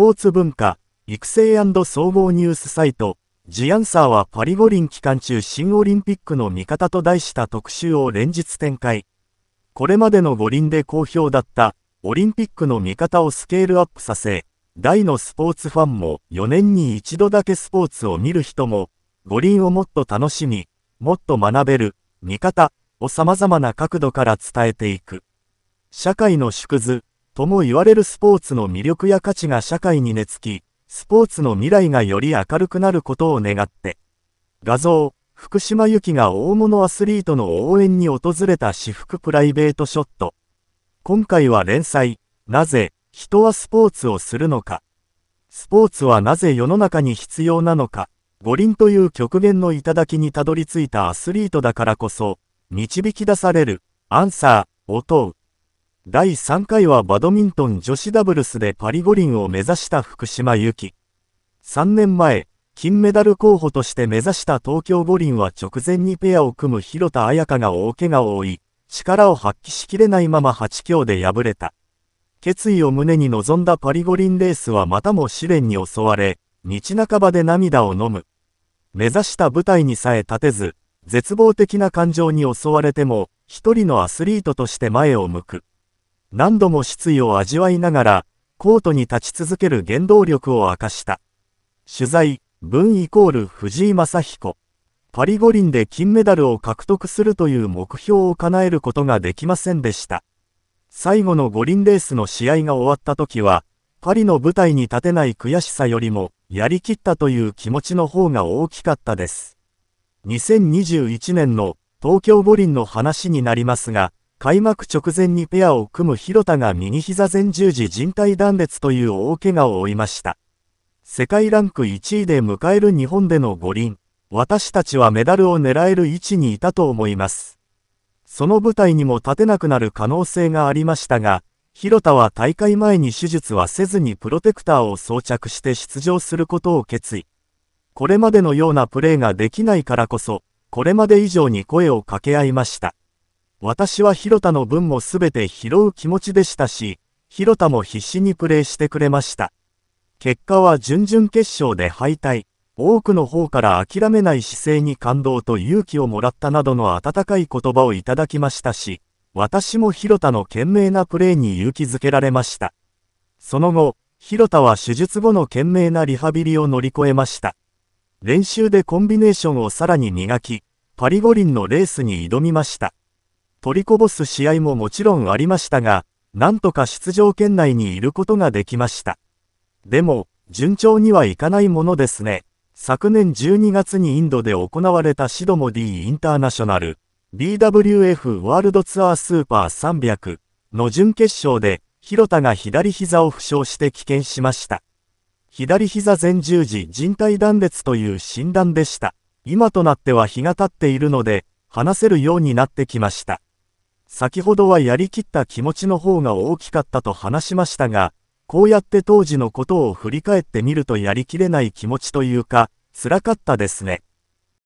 ポーツ文化、育成総合ニュースサイト、ジアンサーはパリ五輪期間中新オリンピックの味方と題した特集を連日展開。これまでの五輪で好評だったオリンピックの見方をスケールアップさせ、大のスポーツファンも4年に一度だけスポーツを見る人も、五輪をもっと楽しみ、もっと学べる、見方を様々な角度から伝えていく。社会の縮図、とも言われるスポーツの魅力や価値が社会に根付き、スポーツの未来がより明るくなることを願って、画像、福島由紀が大物アスリートの応援に訪れた私服プライベートショット。今回は連載、なぜ、人はスポーツをするのか。スポーツはなぜ世の中に必要なのか。五輪という極限の頂にたどり着いたアスリートだからこそ、導き出される、アンサー、を問う。第3回はバドミントン女子ダブルスでパリ五輪を目指した福島由紀。3年前、金メダル候補として目指した東京五輪は直前にペアを組む広田彩香が大怪我を負い、力を発揮しきれないまま8強で敗れた。決意を胸に臨んだパリ五輪レースはまたも試練に襲われ、道半ばで涙を飲む。目指した舞台にさえ立てず、絶望的な感情に襲われても、一人のアスリートとして前を向く。何度も失意を味わいながら、コートに立ち続ける原動力を明かした。取材、文イコール藤井正彦。パリ五輪で金メダルを獲得するという目標を叶えることができませんでした。最後の五輪レースの試合が終わった時は、パリの舞台に立てない悔しさよりも、やりきったという気持ちの方が大きかったです。2021年の東京五輪の話になりますが、開幕直前にペアを組む広田が右膝前十字靭帯断裂という大怪我を負いました。世界ランク1位で迎える日本での五輪。私たちはメダルを狙える位置にいたと思います。その舞台にも立てなくなる可能性がありましたが、広田は大会前に手術はせずにプロテクターを装着して出場することを決意。これまでのようなプレーができないからこそ、これまで以上に声を掛け合いました。私は広田の分もすべて拾う気持ちでしたし、広田も必死にプレーしてくれました。結果は準々決勝で敗退。多くの方から諦めない姿勢に感動と勇気をもらったなどの温かい言葉をいただきましたし、私も広田の懸命なプレーに勇気づけられました。その後、広田は手術後の懸命なリハビリを乗り越えました。練習でコンビネーションをさらに磨き、パリ五輪のレースに挑みました。取りこぼす試合ももちろんありましたが、なんとか出場圏内にいることができました。でも、順調にはいかないものですね。昨年12月にインドで行われたシドモディインターナショナル BWF ワールドツアースーパー300の準決勝で、広田が左膝を負傷して棄権しました。左膝前十字靭帯断裂という診断でした。今となっては日が経っているので、話せるようになってきました。先ほどはやりきった気持ちの方が大きかったと話しましたが、こうやって当時のことを振り返ってみるとやりきれない気持ちというか、辛かったですね。